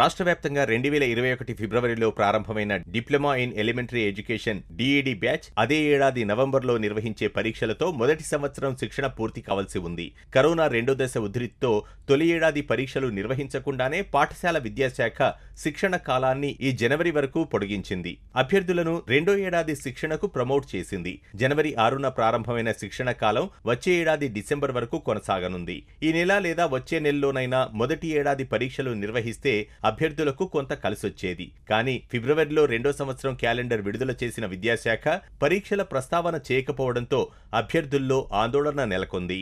రాష్ట్ర వ్యాప్తంగా రెండు వేల ఇరవై ఒకటి ఫిబ్రవరిలో ప్రారంభమైన diploma in elementary education DEd batch అదే ఏడాది నవంబర్లో నిర్వహించే పరీక్షలతో మొదటి సంవత్సరం శిక్షణ పూర్తి కావాల్సి ఉంది కరోనా రెండో దశ ఉధృతితో తొలి ఏడాది పరీక్షలు నిర్వహించకుండానే పాఠశాల విద్యాశాఖ శిక్షణ కాలాన్ని ఈ జనవరి వరకు పొడిగించింది అభ్యర్థులను రెండో ఏడాది శిక్షణకు ప్రమోట్ చేసింది జనవరి ఆరున ప్రారంభమైన శిక్షణ కాలం వచ్చే ఏడాది డిసెంబర్ వరకు కొనసాగనుంది ఈ నెల లేదా వచ్చే నెలలోనైనా మొదటి ఏడాది పరీక్షలు నిర్వహిస్తే అభ్యర్థులకు కొంత కలిసొచ్చేది కానీ ఫిబ్రవరిలో రెండో సంవత్సరం క్యాలెండర్ విడుదల చేసిన విద్యాశాఖ పరీక్షల ప్రస్తావన చేయకపోవడంతో అభ్యర్థుల్లో ఆందోళన నెలకొంది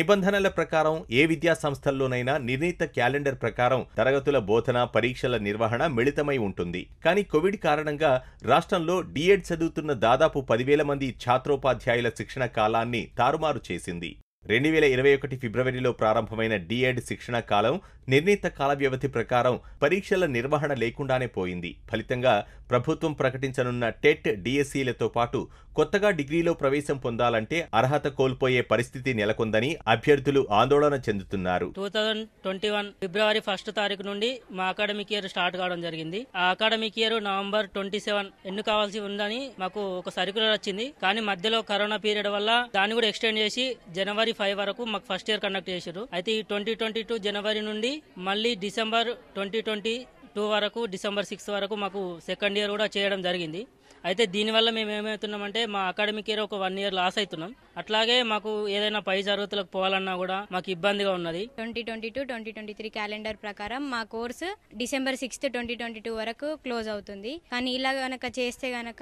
నిబంధనల ప్రకారం ఏ విద్యా సంస్థల్లోనైనా నిర్ణీత క్యాలెండర్ ప్రకారం తరగతుల బోధన పరీక్షల నిర్వహణ మిళితమై ఉంటుంది కానీ కోవిడ్ కారణంగా రాష్ట్రంలో డిఎడ్ చదువుతున్న దాదాపు పదివేల మంది ఛాత్రోపాధ్యాయుల శిక్షణ కాలాన్ని తారుమారు చేసింది రెండు వేల ఇరవై ఒకటి ఫిబ్రవరిలో ప్రారంభమైన డిఎడ్ శిక్షణ కాలం నిర్ణీత కాల వ్యవధి ప్రకారం పరీక్షల నిర్వహణ లేకుండానే పోయింది ఫలితంగా ప్రభుత్వం ప్రకటించనున్న టెట్ డిఎస్సీలతో పాటు కొత్తగా డిగ్రీలో ప్రవేశం పొందాలంటే అర్హత కోల్పోయే పరిస్థితి నెలకొందని అభ్యర్థులు ఆందోళన చెందుతున్నారు టూ థౌజండ్ ట్వంటీ వన్ ఫిబ్రవరి ఫస్ట్ తారీఖు నుండి మా అకాడమిక్ ఇయర్ స్టార్ట్ కావడం జరిగింది ఆ academic year November twenty seven ఎన్ను కావాల్సి ఉందని మాకు ఒక సర్క్యులర్ వచ్చింది కానీ మధ్యలో కరోనా పీరియడ్ వల్ల దాన్ని కూడా ఎక్స్టెండ్ చేసి జనవరి ఫైవ్ వరకు మాకు ఫస్ట్ ఇయర్ కండక్ట్ చేశారు అయితే ఈ ట్వంటీ ట్వంటీ టూ జనవరి నుండి మళ్ళీ డిసెంబర్ ట్వంటీ ట్వంటీ టూ వరకు డిసెంబర్ సిక్స్ వరకు మాకు సెకండ్ ఇయర్ కూడా చేయడం జరిగింది అయితే దీనివల్ల మేము ఏమవుతున్నామంటే మా అకాడమిక్ ఇయర్ ఒక వన్ ఇయర్ లాస్ అవుతున్నాం అట్లాగే మాకు ఏదైనా పై జరుగుతులకు పోవాలన్నా కూడా మాకు ఇబ్బందిగా ఉన్నది twenty twenty two twenty twenty three calendar ప్రకారం మా course December sixth twenty twenty two వరకు క్లోజ్ అవుతుంది కానీ ఇలా గనక చేస్తే గనక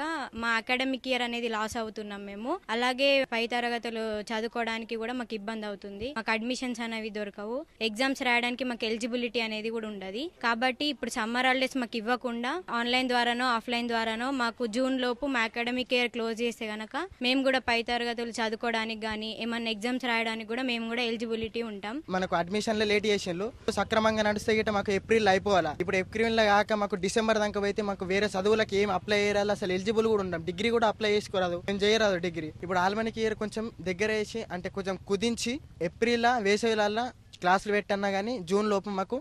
మా అకాడమిక్ ఇయర్ అనేది లాస్ అవుతున్నాం మేము అలాగే పై తరగతులు చదువుకోవడానికి కూడా మాకు ఇబ్బంది అవుతుంది మాకు అడ్మిషన్స్ అనేవి దొరకవు ఎగ్జామ్స్ రాయడానికి మాకు ఎలిజిబిలిటీ అనేది కూడా ఉండదు కాబట్టి ఇప్పుడు సమ్మర్ హాలిడేస్ మాకు ఇవ్వకుండా ఆన్లైన్ ద్వారానో ఆఫ్లైన్ ద్వారానో మాకు జూన్ లోపు మా అకాడమిక్ ఇయర్ క్లోజ్ చేస్తే కనుక మేము కూడా పై తరగతులు చదువుకోవడానికి కానీ ఏమన్నా ఎగ్జామ్స్ రాయడానికి కూడా మేము కూడా ఎలిజిబిలిటీ ఉంటాం మనకు అడ్మిషన్లు లేట్ చేసిండ్రు సక్రమంగా నడిస్తే గిట్ట మాకు ఏప్రిల్ అయిపోవాలా ఇప్పుడు ఏప్రిల్ కాక మాకు డిసెంబర్ దాకా అయితే మాకు వేరే చదువులకు ఏం అప్లై చేయాలి అసలు ఎలిజిబుల్ కూడా ఉంటాం డిగ్రీ కూడా అప్లై చేసుకోరాదు మేము చేయరాదు డిగ్రీ ఇప్పుడు ఆల్మనిక్ ఇయర్ కొంచెం దగ్గర వేసి అంటే కొంచెం కుదించి ఏప్రిల్ వేసవిలల్లా క్లాసులు పెట్టన్నా కానీ జూన్ లోపు మాకు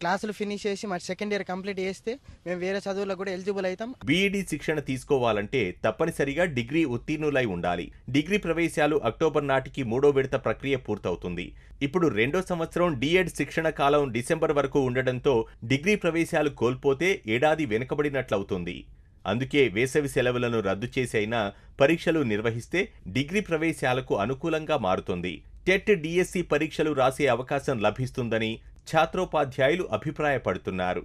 క్లాసులు ఫినిష్ చేసి మరి సెకండ్ ఇయర్ కంప్లీట్ చేస్తే మేము వేరే చదువులో కూడా ఎలిజిబుల్ అవుతాం బీఈడి శిక్షణ తీసుకోవాలంటే తప్పనిసరిగా డిగ్రీ ఉత్తీర్ణులై ఉండాలి డిగ్రీ ప్రవేశాలు అక్టోబర్ నాటికి మూడో విడత ప్రక్రియ పూర్తవుతుంది ఇప్పుడు రెండో సంవత్సరం డిఎడ్ శిక్షణ కాలం డిసెంబర్ వరకు ఉండడంతో డిగ్రీ ప్రవేశాలు కోల్పోతే ఏడాది వెనుకబడినట్లవుతుంది అందుకే వేసవి సెలవులను రద్దు చేసైనా పరీక్షలు నిర్వహిస్తే డిగ్రీ ప్రవేశాలకు అనుకూలంగా మారుతుంది టెట్ డిఎస్సి పరీక్షలు రాసే అవకాశం లభిస్తుందని ఛాత్రోపాధ్యాయులు అభిప్రాయపడుతున్నారు